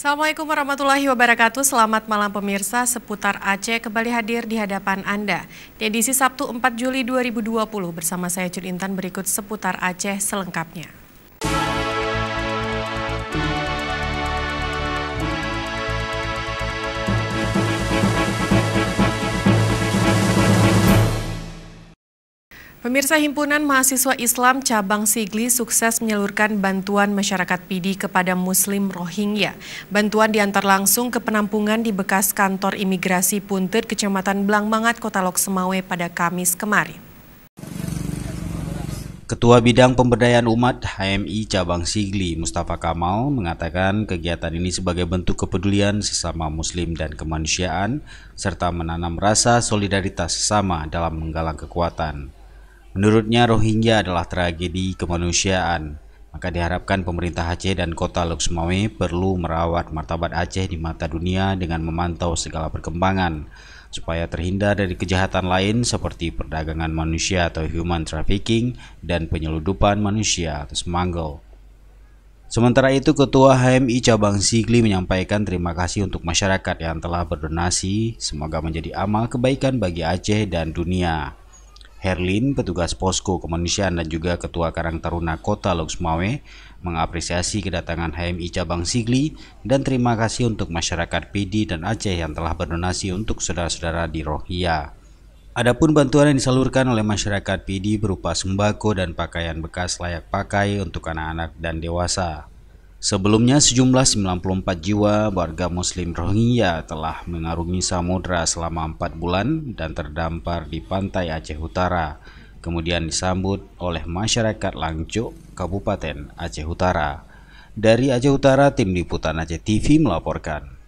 Assalamualaikum warahmatullahi wabarakatuh. Selamat malam pemirsa seputar Aceh kembali hadir di hadapan Anda. Di edisi Sabtu 4 Juli 2020 bersama saya Jun Intan berikut seputar Aceh selengkapnya. Pemirsa Himpunan Mahasiswa Islam Cabang Sigli sukses menyalurkan bantuan masyarakat Pidi kepada Muslim Rohingya. Bantuan diantar langsung ke penampungan di bekas kantor imigrasi Puntet, Kecamatan Blangmangat, Kota Lok Semawe pada Kamis kemarin. Ketua Bidang Pemberdayaan Umat HMI Cabang Sigli, Mustafa Kamal, mengatakan kegiatan ini sebagai bentuk kepedulian sesama muslim dan kemanusiaan, serta menanam rasa solidaritas sesama dalam menggalang kekuatan. Menurutnya Rohingya adalah tragedi kemanusiaan, maka diharapkan pemerintah Aceh dan kota Luxmawe perlu merawat martabat Aceh di mata dunia dengan memantau segala perkembangan, supaya terhindar dari kejahatan lain seperti perdagangan manusia atau human trafficking dan penyeludupan manusia atau smuggle. Sementara itu, Ketua HMI Cabang Sigli menyampaikan terima kasih untuk masyarakat yang telah berdonasi. Semoga menjadi amal kebaikan bagi Aceh dan dunia. Herlin, petugas posko kemanusiaan dan juga Ketua Karang Taruna Kota Loksmawe mengapresiasi kedatangan HMI Cabang Sigli dan terima kasih untuk masyarakat PD dan Aceh yang telah berdonasi untuk saudara-saudara di Rohia. Adapun bantuan yang disalurkan oleh masyarakat PD berupa sembako dan pakaian bekas layak pakai untuk anak-anak dan dewasa. Sebelumnya sejumlah 94 jiwa warga muslim Rohingya telah mengarungi samudra selama 4 bulan dan terdampar di pantai Aceh Utara, kemudian disambut oleh masyarakat Langcuk, Kabupaten Aceh Utara. Dari Aceh Utara, tim liputan Aceh TV melaporkan.